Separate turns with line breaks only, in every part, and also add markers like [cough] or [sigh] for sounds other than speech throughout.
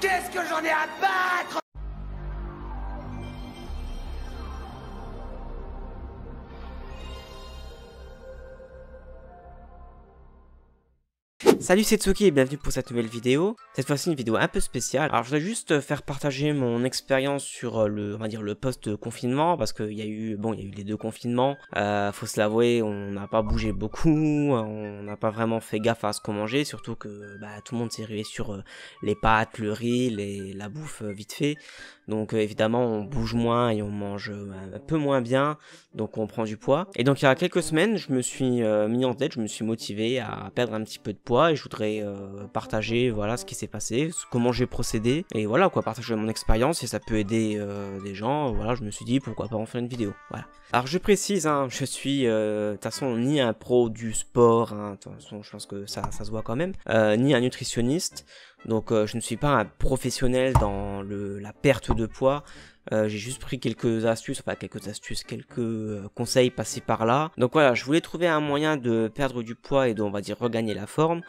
Qu'est-ce que j'en ai à battre Salut c'est Tsuki et bienvenue pour cette nouvelle vidéo. Cette fois-ci une vidéo un peu spéciale. Alors je voulais juste faire partager mon expérience sur euh, le, on va dire le post-confinement parce qu'il y a eu, bon il y a eu les deux confinements. Euh, faut se l'avouer, on n'a pas bougé beaucoup, on n'a pas vraiment fait gaffe à ce qu'on mangeait, surtout que bah, tout le monde s'est rué sur euh, les pâtes, le riz, la bouffe euh, vite fait. Donc euh, évidemment, on bouge moins et on mange euh, un peu moins bien, donc on prend du poids. Et donc il y a quelques semaines, je me suis euh, mis en tête, je me suis motivé à perdre un petit peu de poids et je voudrais partager voilà ce qui s'est passé, comment j'ai procédé et voilà quoi, partager mon expérience et ça peut aider des gens. Voilà, je me suis dit pourquoi pas en faire une vidéo. Voilà. Alors je précise, hein, je suis de toute façon ni un pro du sport, hein. je pense que ça, ça se voit quand même, ni un nutritionniste. Donc euh, je ne suis pas un professionnel dans la perte de poids. Euh, j'ai juste pris quelques astuces, enfin quelques astuces, quelques euh, conseils passés par là. Donc voilà, je voulais trouver un moyen de perdre du poids et de, on va dire, regagner la forme,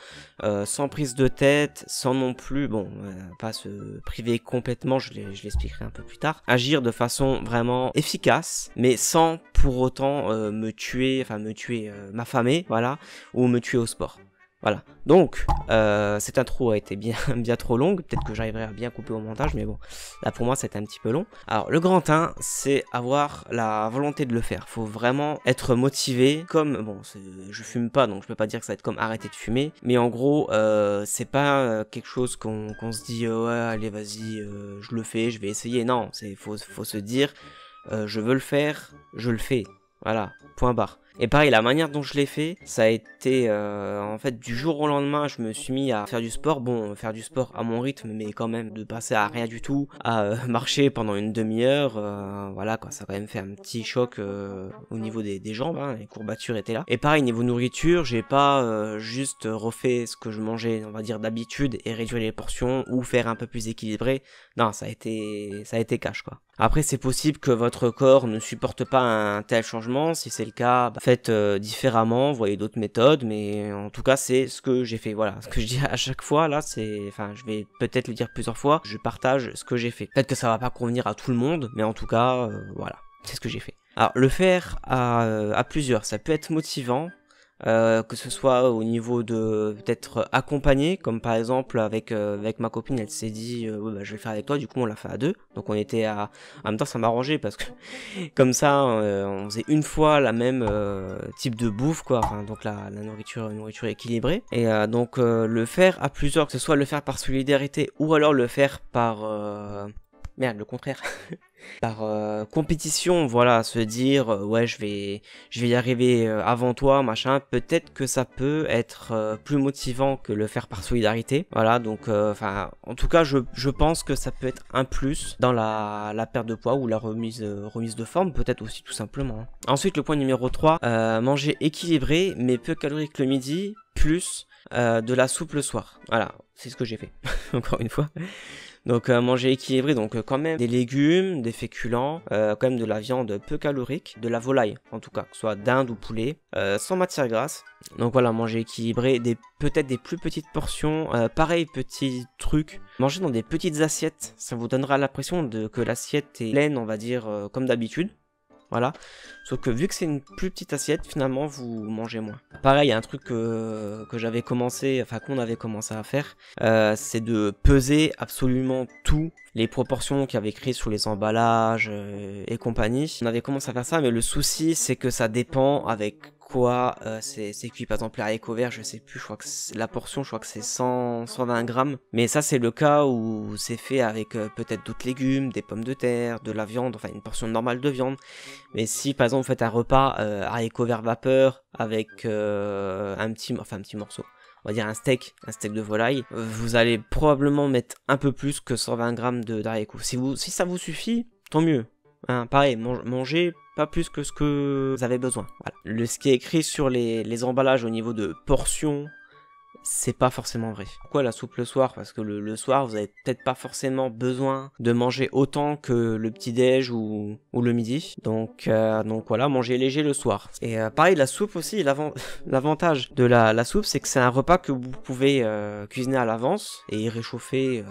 sans prise de tête, sans non plus, bon, pas se priver complètement, je l'expliquerai un peu plus tard. Agir de façon vraiment efficace, mais sans pour autant me tuer, enfin me tuer, m'affamer, voilà, ou me tuer au sport. Voilà. Donc, euh, cette intro a été bien, [laughs] bien trop longue. Peut-être que j'arriverai à bien couper au montage, mais bon, là pour moi, c'était un petit peu long. Alors, le grand 1, c'est avoir la volonté de le faire. Faut vraiment être motivé. Comme, bon, je fume pas, donc je peux pas dire que ça va être comme arrêter de fumer. Mais en gros, euh, c'est pas euh, quelque chose qu'on se dit, ouais, allez, vas-y, euh, je le fais, je vais essayer. Non, c'est faut, faut se dire, je veux le faire, je le fais. Voilà, point barre. Et pareil, la manière dont je l'ai fait, ça a été euh, en fait du jour au lendemain, je me suis mis à faire du sport. Bon, faire du sport à mon rythme, mais quand même de passer à rien du tout, à euh, [laughs] marcher pendant une demi-heure, euh, voilà quoi, ça a quand même fait un petit choc au niveau des, jambes, hein. les courbatures étaient là. Et pareil, niveau nourriture, j'ai pas juste refait ce que je mangeais, on va dire d'habitude, et réduire les portions ou faire un peu plus équilibré. Non, ça a été, ça a été cash quoi. Après, c'est possible que votre corps ne supporte pas un tel changement. Si c'est le cas, bah, faites euh, différemment, voyez d'autres méthodes. Mais en tout cas, c'est ce que j'ai fait. Voilà, [laughs] ce que je dis à chaque fois là, c'est, enfin, je vais peut-être le dire plusieurs fois. Je partage ce que j'ai fait. Peut-être que ça va pas convenir à tout le monde, mais en tout cas, euh, voilà, c'est ce que j'ai fait. Alors, le faire à plusieurs, ça peut être motivant euh, que ce soit au niveau de peut-être accompagné, comme par exemple avec euh, avec ma copine, elle s'est dit euh, bah, je vais faire avec toi, du coup on l'a fait à deux, donc on était à en même temps ça m'arrangeait parce que [laughs] comme ça on faisait une fois la même type de bouffe quoi, enfin, donc la, la nourriture nourriture équilibrée et donc le faire à plusieurs, que ce soit le faire par solidarité ou alors le faire par Merde, le contraire. [laughs] Par euh, compétition, voilà, se dire euh, ouais, je vais, je vais y arriver euh, avant toi, machin. Peut-être que ça peut être plus motivant que le faire par solidarité. Voilà, donc, enfin, en tout cas, je, pense que ça peut être un plus dans la, perte de poids ou la remise, remise de forme, peut-être aussi tout simplement. Hein. Ensuite, le point numéro 3, manger équilibré mais peu calorique le midi, plus de la soupe le soir. Voilà, c'est ce que j'ai fait, [laughs] encore une fois. Donc euh, manger équilibré, donc euh, quand même des légumes, des féculents, euh, quand même de la viande peu calorique, de la volaille en tout cas, que ce soit dinde ou poulet, sans matière grasse. Donc voilà, manger équilibré, des peut-être des plus petites portions, pareil petit truc. Manger dans des petites assiettes, ça vous donnera l'impression de que l'assiette est pleine, on va dire comme d'habitude voilà. Sauf que vu que c'est une plus petite assiette, finalement, vous mangez moins. Pareil, il y a un truc que, j'avais commencé, enfin qu'on avait commencé à faire, euh, c'est de peser absolument tout, les proportions qu'il y avait sur les emballages euh, et compagnie. On avait commencé à faire ça, mais le souci, c'est que ça dépend avec quoi euh, c'est cuit. Par exemple, haricots verts, je sais plus, je crois que la portion, je crois que c'est 120 grammes. Mais ça, c'est le cas où c'est fait avec euh, peut-être d'autres légumes, des pommes de terre, de la viande, enfin une portion normale de viande. Mais si, par exemple, vous faites un repas euh, haricots vapeur avec euh, un petit, un petit morceau, on va dire un steak, un steak de volaille, vous allez probablement mettre un peu plus que 120 grammes de Si vous, si ça vous suffit, tant mieux. Hein, pareil, manger mangez pas plus que ce que vous avez besoin. Le, ce qui est écrit sur les, les emballages au niveau de portions, c'est pas forcément vrai. Pourquoi la soupe le soir Parce que le, soir, vous avez peut-être pas forcément besoin de manger autant que le petit-déj ou, ou, le midi. Donc, euh, donc voilà, manger léger le soir. Et euh, pareil, la soupe aussi, [laughs] l'avantage de la, la soupe, c'est que c'est un repas que vous pouvez euh, cuisiner à l'avance et réchauffer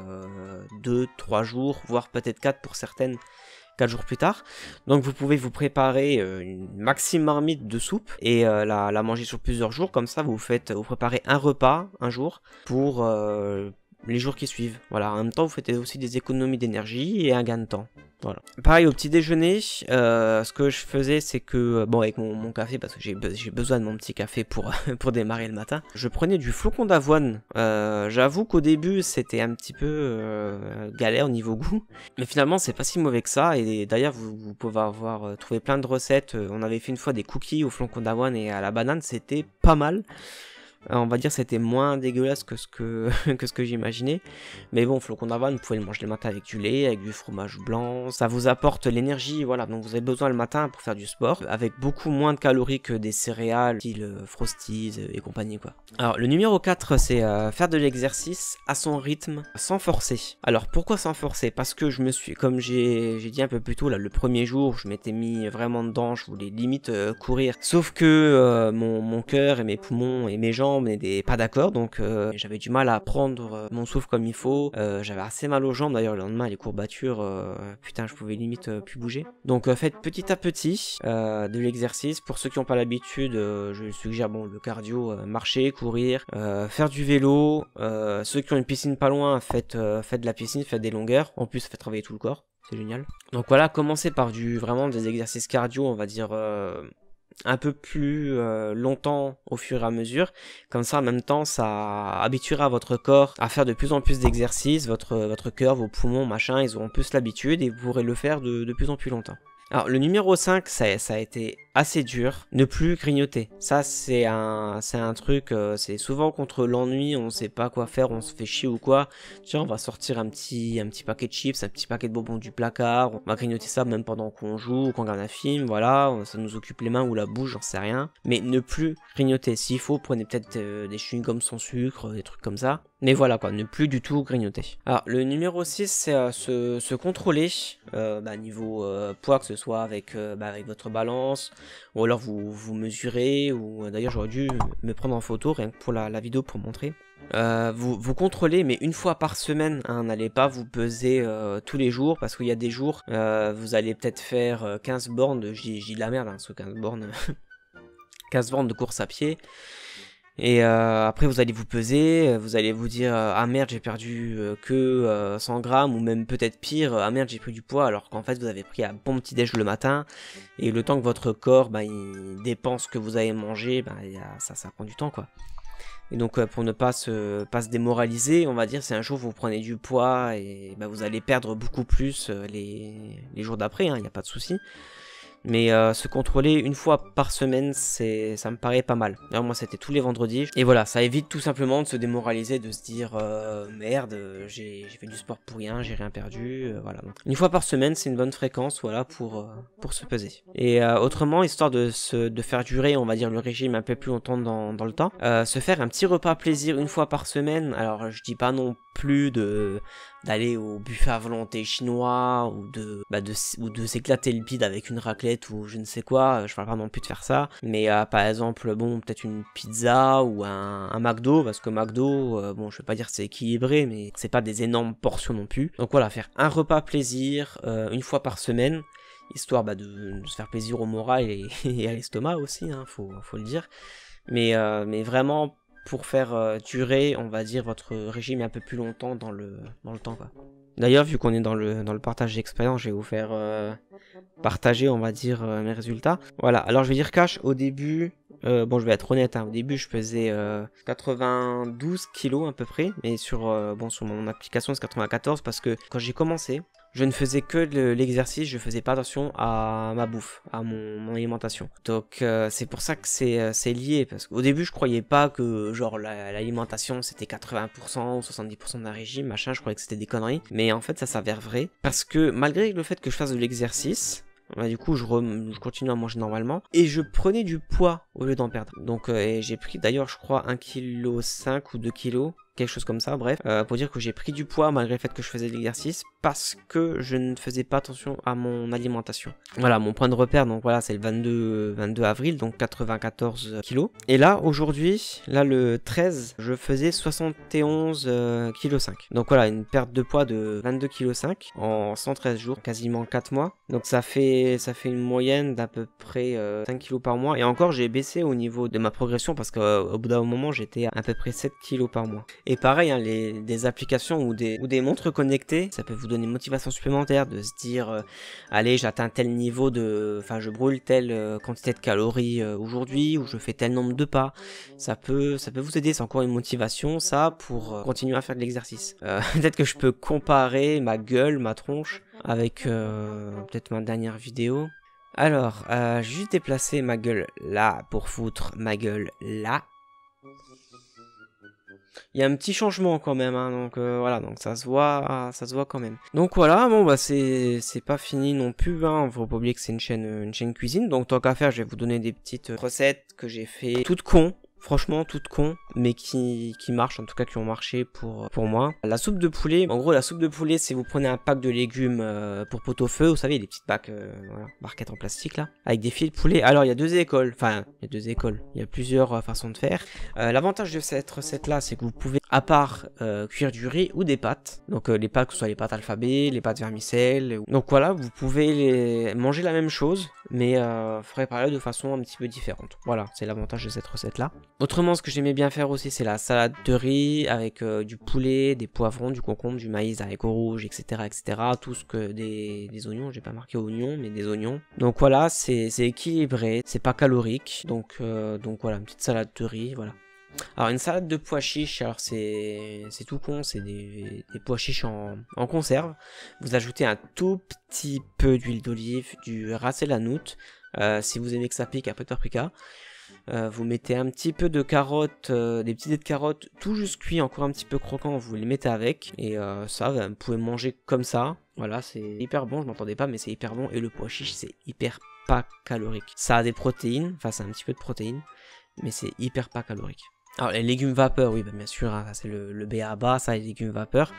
2-3 jours, voire peut-être 4 pour certaines 4 jours plus tard. Donc vous pouvez vous préparer euh, une maxi marmite de soupe et euh, la, manger sur plusieurs jours. Comme ça, vous faites, vous préparez un repas un jour pour euh, les jours qui suivent. Voilà, en même temps, vous faites aussi des économies d'énergie et un gain de temps. Voilà. Pareil, au petit déjeuner, euh, ce que je faisais, c'est que, euh, bon, avec mon, café, parce que j'ai besoin de mon petit café pour, [laughs] pour démarrer le matin, je prenais du flocon d'avoine. Euh, j'avoue qu'au début, c'était un petit peu galère au niveau goût, mais finalement, c'est pas si mauvais que ça. Et d'ailleurs, vous, vous, pouvez avoir trouvé plein de recettes. On avait fait une fois des cookies au flocon d'avoine et à la banane, c'était pas mal. Euh, on va dire c'était moins dégueulasse que ce que, [laughs] que, ce que j'imaginais. Mais bon, flocon d'avoine, vous pouvez le manger le matin avec du lait, avec du fromage blanc. Ça vous apporte l'énergie, voilà, dont vous avez besoin le matin pour faire du sport, avec beaucoup moins de calories que des céréales, style Frosties et compagnie, quoi. Alors, le numéro 4, c'est euh, faire de l'exercice à son rythme, sans forcer. Alors, pourquoi sans forcer Parce que je me suis, comme j'ai dit un peu plus tôt, là, le premier jour, je m'étais mis vraiment dedans, je voulais limite euh, courir. Sauf que mon, mon cœur et mes poumons et mes jambes mais n'était pas d'accord, donc euh, j'avais du mal à prendre euh, mon souffle comme il faut. Euh, j'avais assez mal aux jambes, d'ailleurs le lendemain les courbatures, putain je pouvais limite plus bouger. Donc faites petit à petit de l'exercice. Pour ceux qui n'ont pas l'habitude, je suggère bon le cardio, marcher, courir, faire du vélo. ceux qui ont une piscine pas loin, faites, faites de la piscine, faites des longueurs. En plus, ça fait travailler tout le corps c'est génial. Donc voilà, commencez par du vraiment des exercices cardio, on va dire un peu plus euh, longtemps au fur et à mesure. Comme ça, en même temps, ça habituera votre corps à faire de plus en plus d'exercices, votre, votre cœur, vos poumons, machin, ils auront plus l'habitude et vous pourrez le faire de, plus en plus longtemps. Alors le numéro 5, ça, ça a été assez dur, ne plus grignoter. Ça, c'est un, c'est un truc, euh, c'est souvent contre l'ennui, on sait pas quoi faire, on se fait chier ou quoi. Tiens, on va sortir un petit, un petit paquet de chips, un petit paquet de bonbons du placard, on va grignoter ça même pendant qu'on joue qu'on regarde un film, voilà, ça nous occupe les mains ou la bouche, j'en sais rien. Mais ne plus grignoter. S'il faut, prenez peut-être euh, des chewing-gums sans sucre, euh, des trucs comme ça. Mais voilà quoi, ne plus du tout grignoter. Alors le numéro 6 c'est se, contrôler, bah, niveau poids que ce soit avec, bah, avec votre balance, ou alors vous, vous mesurez, ou euh, d'ailleurs j'aurais dû me prendre en photo rien que pour la, vidéo pour montrer. Euh, vous, vous contrôlez, mais une fois par semaine, hein, n'allez pas vous peser euh, tous les jours, parce qu'il y a des jours, vous allez peut-être faire 15 bornes, j'ai de la merde, hein, ce 15 bornes, 15 [laughs] bornes de course à pied, et euh, après, vous allez vous peser, euh, vous allez vous dire euh, Ah merde, j'ai perdu que 100 grammes, ou même peut-être pire, Ah merde, j'ai pris du poids, alors qu'en fait, vous avez pris un bon petit déj le matin, et le temps que votre corps bah, dépense ce que vous avez mangé, bah, ça, ça prend du temps quoi. Et donc, pour ne pas se, pas se démoraliser, on va dire, si un jour vous prenez du poids, et bah, vous allez perdre beaucoup plus les, jours d'après, hein, il n'y a pas de souci. Mais euh, se contrôler une fois par semaine, c'est, ça me paraît pas mal. D'ailleurs, moi, c'était tous les vendredis. Et voilà, ça évite tout simplement de se démoraliser, de se dire euh, merde, j'ai, fait du sport pour rien, j'ai rien perdu. Euh, voilà. une fois par semaine, c'est une bonne fréquence, voilà, pour, pour se peser. Et autrement, histoire de, se, faire durer, on va dire, le régime un peu plus longtemps dans, dans le temps, se faire un petit repas plaisir une fois par semaine. Alors, je dis pas non plus de d'aller au buffet à volonté chinois ou de bah ou de s'éclater le bide avec une raclette ou je ne sais quoi euh, je parle pas non plus de faire ça mais euh, par exemple bon peut-être une pizza ou un, McDo parce que McDo euh, bon je vais pas dire c'est équilibré mais c'est pas des énormes portions non plus donc voilà faire un repas plaisir une fois par semaine histoire bah, de, se faire plaisir au moral [laughs] et, à l'estomac aussi hein, faut faut le dire mais mais vraiment pour faire euh, durer, on va dire, votre régime un peu plus longtemps dans le, le temps. D'ailleurs, vu qu'on est dans le, dans le partage d'expérience, je vais vous faire euh, partager, on va dire, euh, mes résultats. Voilà, alors je vais dire cash, au début, bon je vais être honnête, hein. au début je pesais 92 kilos à peu près, mais sur, bon, sur mon application c'est 94 parce que quand j'ai commencé, je ne faisais que l'exercice, je faisais pas attention à ma bouffe, à mon, alimentation. Donc euh, c'est pour ça que euh, c'est lié, parce qu'au début je croyais pas que genre l'alimentation c'était 80% ou 70% d'un régime, machin, je croyais que c'était des conneries, mais en fait ça s'avère vrai, parce que malgré le fait que je fasse de l'exercice, bah, du coup, je, continue à manger normalement. Et je prenais du poids au lieu d'en perdre. Donc, euh, j'ai pris d'ailleurs, je crois, 1,5 kg ou 2 kg quelque chose comme ça, bref, euh, pour dire que j'ai pris du poids malgré le fait que je faisais de l'exercice parce que je ne faisais pas attention à mon alimentation. Voilà, mon point de repère, donc voilà, c'est le 22, avril, donc 94 kg Et là, aujourd'hui, là le 13, je faisais 71 euh, kg Donc voilà, une perte de poids de 22 kg 5 en 113 jours, quasiment 4 mois. Donc ça fait ça fait une moyenne d'à peu près 5 euh, kg par mois et encore j'ai baissé au niveau de ma progression parce qu'au bout d'un moment, j'étais à, à peu près 7 kg par mois. Et pareil, hein, des applications ou des, ou des montres connectées, ça peut vous donner une motivation supplémentaire de se dire euh, allez, j'atteins tel niveau de. Enfin, je brûle telle euh, quantité de calories euh, aujourd'hui, ou je fais tel nombre de pas. Ça peut, ça peut vous aider, c'est encore une motivation, ça, pour continuer à faire de l'exercice. [laughs] peut-être que je peux comparer ma gueule, ma tronche, avec peut-être ma dernière vidéo. Alors, j'ai juste déplacé ma gueule là pour foutre ma gueule là il y a un petit changement quand même, hein, donc euh, voilà, donc ça se voit, ça se voit quand même. Donc voilà, bon bah c'est pas fini non plus, hein, faut pas que c'est une chaîne, une chaîne cuisine, donc tant qu'à faire, je vais vous donner des petites recettes que j'ai fait toutes con franchement toutes cons, mais qui, qui marchent, en tout cas qui ont marché pour, pour moi. La soupe de poulet, en gros la soupe de poulet c'est vous prenez un pack de légumes euh, pour pot-au-feu, vous savez les petites packs, euh, voilà, en plastique là, avec des fils de poulet. Alors il y a deux écoles, enfin il y a deux écoles, il y a plusieurs euh, façons de faire. L'avantage de cette recette là c'est que vous pouvez à part euh, cuire du riz ou des pâtes. Donc euh, les pâtes, que ce soit les pâtes alphabet, les pâtes vermicelles. Donc voilà, vous pouvez les... manger la même chose, mais euh, préparer de façon un petit peu différente. Voilà, c'est l'avantage de cette recette-là. Autrement, ce que j'aimais bien faire aussi, c'est la salade de riz avec euh, du poulet, des poivrons, du concombre, du maïs, haricots rouge, etc., etc. Tout ce que des, des oignons, j'ai pas marqué oignons, mais des oignons. Donc voilà, c'est équilibré, c'est pas calorique. Donc donc voilà, une petite salade de riz, voilà. Alors une salade de pois chiches, alors c'est tout con, c'est des, pois chiches en, conserve. Vous ajoutez un tout petit peu d'huile d'olive, du la euh, si vous aimez que ça pique, un peu de paprika. vous mettez un petit peu de carottes, euh, des petits dés de carottes, tout juste cuit, encore un petit peu croquant, vous les mettez avec. Et euh, ça, vous pouvez manger comme ça. Voilà, c'est hyper bon, je m'entendais pas, mais c'est hyper bon. Et le pois chiche, c'est hyper pas calorique. Ça a des protéines, enfin, c'est un petit peu de protéines, mais c'est hyper pas calorique. Alors les légumes vapeur, oui, bah, bien sûr, hein, c'est le, le BABA, ça, les légumes vapeur.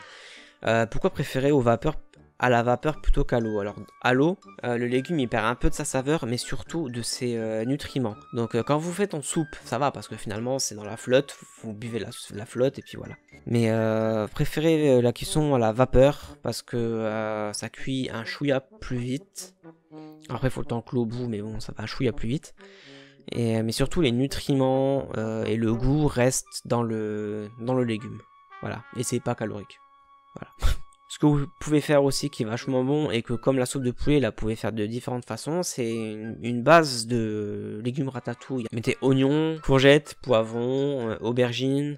Euh, pourquoi préférer vapeur, à la vapeur plutôt qu'à l'eau Alors à l'eau, euh, le légume il perd un peu de sa saveur, mais surtout de ses euh, nutriments. Donc quand vous faites en soupe, ça va parce que finalement c'est dans la flotte, vous buvez la, la flotte et puis voilà. Mais préférez la cuisson à la vapeur parce que ça cuit un chouïa plus vite. Après il faut le temps que l'eau boue, mais bon ça va un chouïa plus vite. Euh, mais surtout, les nutriments euh, et le goût restent dans le, dans le légume. Voilà. Et c'est pas calorique. Voilà. [laughs] Ce que vous pouvez faire aussi qui est vachement bon et que comme la soupe de poulet, là, vous pouvez faire de différentes façons, c'est une base de légumes ratatouille. Mettez oignons, courgettes, poivrons, euh, aubergines,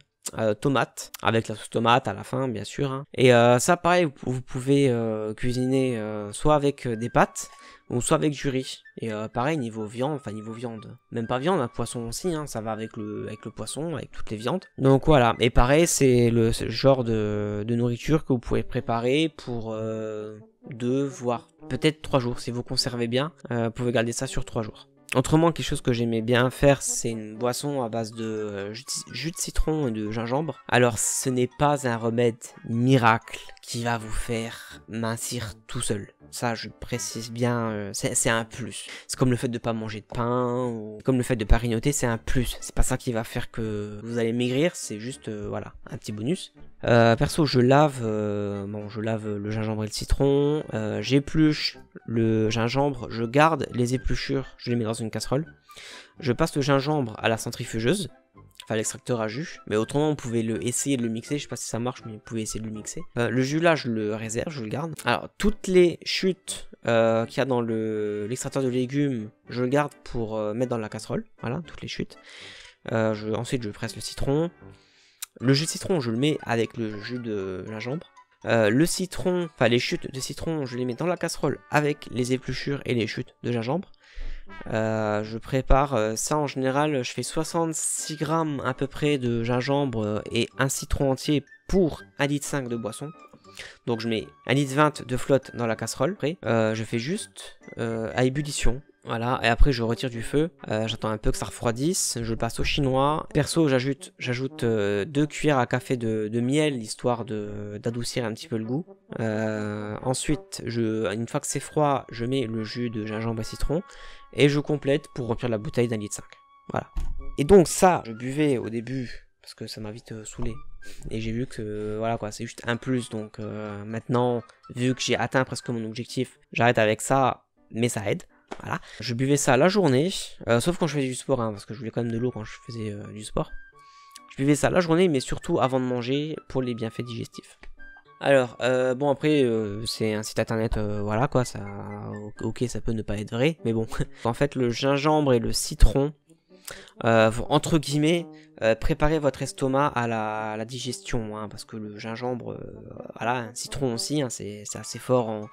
tomates, avec la sauce tomate à la fin bien sûr. Hein. Et ça pareil, vous, pouvez cuisiner soit avec des pâtes, ou soit avec Jury. Et euh, pareil, niveau viande, enfin niveau viande. Même pas viande, un hein, poisson aussi, hein, ça va avec le, avec le poisson, avec toutes les viandes. Donc voilà. Et pareil, c'est le genre de, nourriture que vous pouvez préparer pour euh, deux, voire peut-être trois jours. Si vous conservez bien, euh, vous pouvez garder ça sur trois jours. Autrement, quelque chose que j'aimais bien faire, c'est une boisson à base de euh, jus de citron et de gingembre. Alors, ce n'est pas un remède miracle qui va vous faire mincir tout seul. Ça, je précise bien, euh, c'est un plus. C'est comme le fait de ne pas manger de pain, ou comme le fait de ne pas rignoter, c'est un plus. C'est pas ça qui va faire que vous allez maigrir, c'est juste, euh, voilà, un petit bonus. perso, je lave, bon, je lave le gingembre et le citron, j'épluche le gingembre, je garde les épluchures, je les mets dans une casserole. Je passe le gingembre à la centrifugeuse, enfin l'extracteur à jus, mais autrement on pouvait le, essayer de le mixer, je sais pas si ça marche, mais vous pouvez essayer de le mixer. Euh, le jus là, je le réserve, je le garde. Alors, toutes les chutes euh, qu'il y a dans l'extracteur de légumes, je le garde pour euh, mettre dans la casserole, voilà, toutes les chutes. Je, ensuite, je presse le citron. Le jus de citron, je le mets avec le jus de gingembre. le citron, enfin les chutes de citron, je les mets dans la casserole avec les épluchures et les chutes de gingembre. Euh, je prépare euh, ça en général, je fais 66 grammes à peu près de gingembre euh, et un citron entier pour 1,5 litre de boisson. Donc je mets 1,20 litre de flotte dans la casserole. je fais juste à ébullition. Voilà, et après je retire du feu, euh, j'attends un peu que ça refroidisse, je passe au chinois. Perso, j'ajoute euh, deux cuillères à café de, miel, histoire d'adoucir un petit peu le goût. Euh, ensuite, je, une fois que c'est froid, je mets le jus de gingembre et citron, et je complète pour remplir la bouteille d'un litre 5. Voilà. Et donc ça, je buvais au début, parce que ça m'a vite saoulé. Et j'ai vu que, voilà quoi, c'est juste un plus, donc maintenant, vu que j'ai atteint presque mon objectif, j'arrête avec ça, mais ça aide. Voilà. Je buvais ça la journée, euh, sauf quand je faisais du sport, hein, parce que je voulais quand même de l'eau quand je faisais euh, du sport. Je buvais ça la journée, mais surtout avant de manger pour les bienfaits digestifs. Alors, euh, bon après, c'est un site internet, voilà quoi, ça, ok, ça peut ne pas être vrai, mais bon. [laughs] en fait, le gingembre et le citron entre guillemets, préparer votre estomac à la, digestion, hein, parce que le gingembre, voilà, un citron aussi, hein, c'est assez fort en,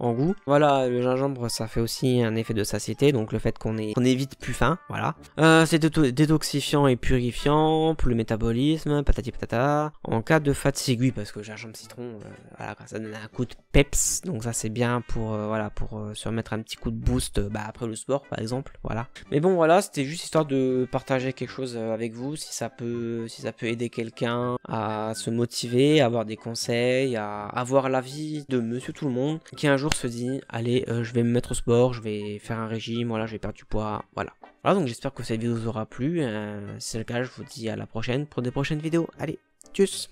en goût. Voilà, le gingembre, ça fait aussi un effet de satiété, donc le fait qu'on est, plus faim, voilà. Euh, c'est détoxifiant et purifiant pour le métabolisme, patati patata. En cas de fatigue, oui, parce que gingembre citron, euh, voilà, ça donne un coup de peps, donc ça c'est bien pour, euh, voilà, pour se remettre un petit coup de boost bah, après le sport, par exemple, voilà. Mais bon, voilà, c'était juste histoire de partager quelque chose avec vous, si ça peut, si ça peut aider quelqu'un à se motiver, à avoir des conseils, à avoir l'avis de monsieur tout le monde, qui un jour se dit, allez, euh, je vais me mettre au sport, je vais faire un régime, voilà, je vais perdre du poids, voilà. Voilà, donc j'espère que cette vidéo vous aura plu. Euh, c'est le cas, je vous dis à la prochaine pour des prochaines vidéos. Allez, tchuss